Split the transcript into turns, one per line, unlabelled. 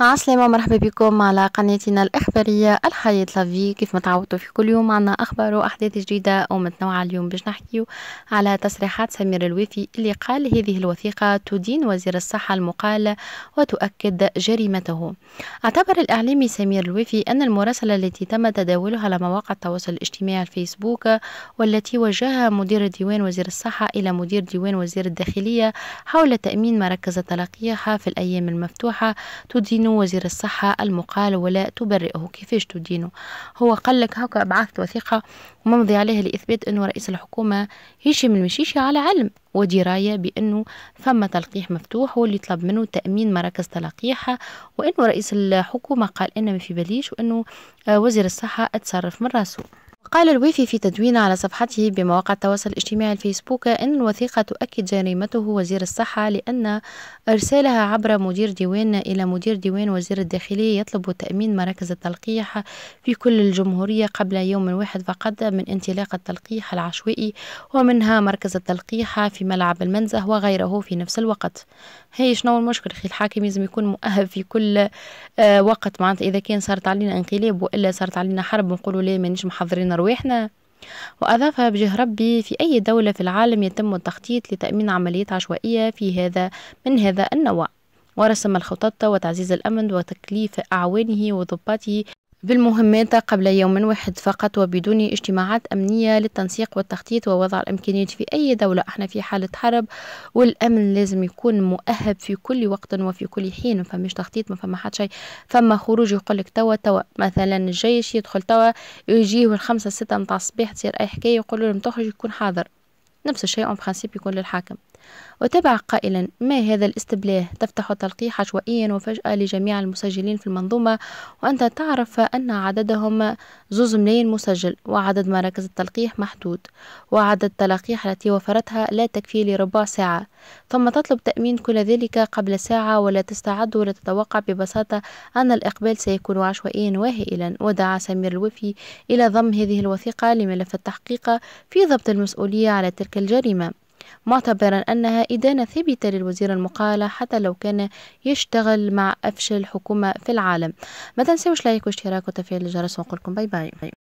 عسلامة مرحبا بكم على قناتنا الإخبارية الحياة لافي كيف ما تعودتوا في كل يوم عنا أخبار وأحداث جديدة ومتنوعة اليوم باش نحكيو على تصريحات سمير الوفي اللي قال هذه الوثيقة تدين وزير الصحة المقال وتؤكد جريمته اعتبر الإعلامي سمير الوفي أن المراسلة التي تم تداولها على مواقع التواصل الاجتماعي الفيسبوك والتي وجهها مدير ديوان وزير الصحة إلى مدير ديوان وزير الداخلية حول تأمين مراكز التلقيح في الأيام المفتوحة تدين تدين وزير الصحة المقال ولا تبرئه كيفاش تدينه هو قال لك هكا بعثت وثيقة ممضي عليها لإثبات أنه رئيس الحكومة هشام المشيشي على علم ودراية بأنه فما تلقيح مفتوح واللي طلب منه تأمين مراكز تلقيح وأنه رئيس الحكومة قال أنا ما في باليش وأنه وزير الصحة اتصرف من راسه قال الوفي في تدوين على صفحته بمواقع التواصل الاجتماعي الفيسبوك أن الوثيقة تؤكد جريمته وزير الصحة لأن إرسالها عبر مدير ديوان إلى مدير ديوان وزير الداخلية يطلب تأمين مراكز التلقيح في كل الجمهورية قبل يوم واحد فقط من انطلاق التلقيح العشوائي ومنها مركز التلقيح في ملعب المنزه وغيره في نفس الوقت هي شنو المشكل أخي الحاكم لازم يكون مؤهب في كل آه، وقت معناتها إذا كان صارت علينا انقلاب وإلا صارت علينا حرب نقولوا لا مانيش محضرين من وأضاف بجه ربي في أي دولة في العالم يتم التخطيط لتأمين عمليات عشوائية في هذا من هذا النوع ورسم الخطط وتعزيز الأمن وتكليف أعوانه وضباطه بالمهمات قبل يوم واحد فقط وبدون اجتماعات أمنية للتنسيق والتخطيط ووضع الإمكانيات في أي دولة احنا في حالة حرب والأمن لازم يكون مؤهب في كل وقت وفي كل حين ما فماش تخطيط ما فما حد شيء فما خروج يقول لك توا توا مثلا الجيش يدخل توا يجيه الخمسة ستة متاع الصباح تصير أي حكاية يقول لهم تخرج يكون حاضر نفس الشيء اون برانسيب يكون للحاكم وتبع قائلا ما هذا الاستبلاه تفتح تلقيح عشوائيا وفجأة لجميع المسجلين في المنظومة وأنت تعرف أن عددهم زوز ملايين مسجل وعدد مراكز التلقيح محدود وعدد التلقيح التي وفرتها لا تكفي لربع ساعة ثم تطلب تأمين كل ذلك قبل ساعة ولا تستعد ولا تتوقع ببساطة أن الإقبال سيكون عشوائيا وهائلا ودعا سمير الوفي إلى ضم هذه الوثيقة لملف التحقيق في ضبط المسؤولية على تلك الجريمة معتبرا أنها إدانة ثابتة للوزير المقالة حتى لو كان يشتغل مع أفشل حكومة في العالم ما تنسوش لايك واشتراك وتفعيل الجرس ونقولكم باي باي